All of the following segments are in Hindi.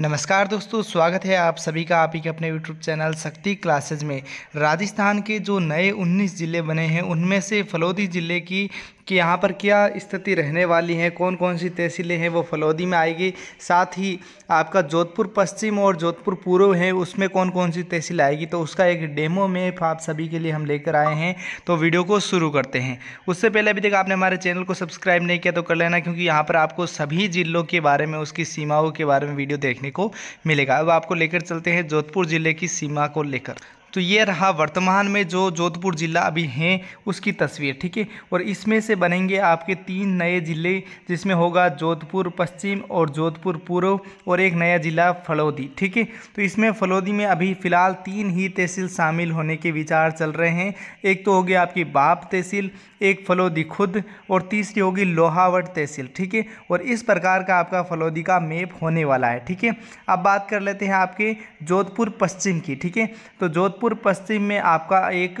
नमस्कार दोस्तों स्वागत है आप सभी का आप ही के अपने यूट्यूब चैनल शक्ति क्लासेज में राजस्थान के जो नए 19 ज़िले बने हैं उनमें से फलौदी ज़िले की कि यहाँ पर क्या स्थिति रहने वाली है कौन कौन सी तहसीलें हैं वो फलौदी में आएगी साथ ही आपका जोधपुर पश्चिम और जोधपुर पूर्व है उसमें कौन कौन सी तहसील आएगी तो उसका एक डेमो मैप आप सभी के लिए हम लेकर आए हैं तो वीडियो को शुरू करते हैं उससे पहले अभी तक आपने हमारे चैनल को सब्सक्राइब नहीं किया तो कर लेना क्योंकि यहाँ पर आपको सभी जिलों के बारे में उसकी सीमाओं के बारे में वीडियो देखने देखने को मिलेगा अब आपको लेकर चलते हैं जोधपुर ज़िले की सीमा को लेकर तो ये रहा वर्तमान में जो जोधपुर ज़िला अभी हैं उसकी तस्वीर ठीक है और इसमें से बनेंगे आपके तीन नए ज़िले जिसमें होगा जोधपुर पश्चिम और जोधपुर पूर्व और एक नया ज़िला फलौदी ठीक है तो इसमें फलौदी में अभी फ़िलहाल तीन ही तहसील शामिल होने के विचार चल रहे हैं एक तो होगी आपकी बाप तहसील एक फलौदी खुद और तीसरी होगी लोहावट तहसील ठीक है और इस प्रकार का आपका फलौदी का मेप होने वाला है ठीक है अब बात कर लेते हैं आपके जोधपुर पश्चिम की ठीक है तो जोध जोधपुर पश्चिम में आपका एक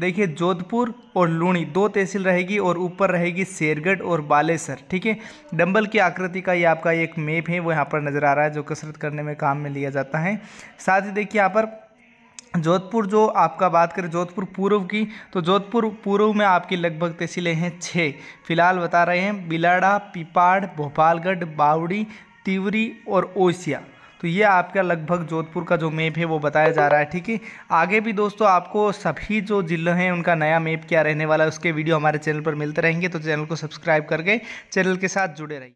देखिए जोधपुर और लूणी दो तहसील रहेगी और ऊपर रहेगी शेरगढ़ और बालेसर ठीक है डंबल की आकृति का ये आपका एक मेप है वो यहाँ पर नज़र आ रहा है जो कसरत करने में काम में लिया जाता है साथ ही देखिए यहाँ पर जोधपुर जो आपका बात करें जोधपुर पूर्व की तो जोधपुर पूर्व में आपकी लगभग तहसीलें हैं छः फिलहाल बता रहे हैं बिलाड़ा पिपाड़ भोपालगढ़ बावड़ी तिवरी और ओसिया तो ये आपका लगभग जोधपुर का जो मैप है वो बताया जा रहा है ठीक है आगे भी दोस्तों आपको सभी जो जिले हैं उनका नया मैप क्या रहने वाला है उसके वीडियो हमारे चैनल पर मिलते रहेंगे तो चैनल को सब्सक्राइब करके चैनल के साथ जुड़े रहिए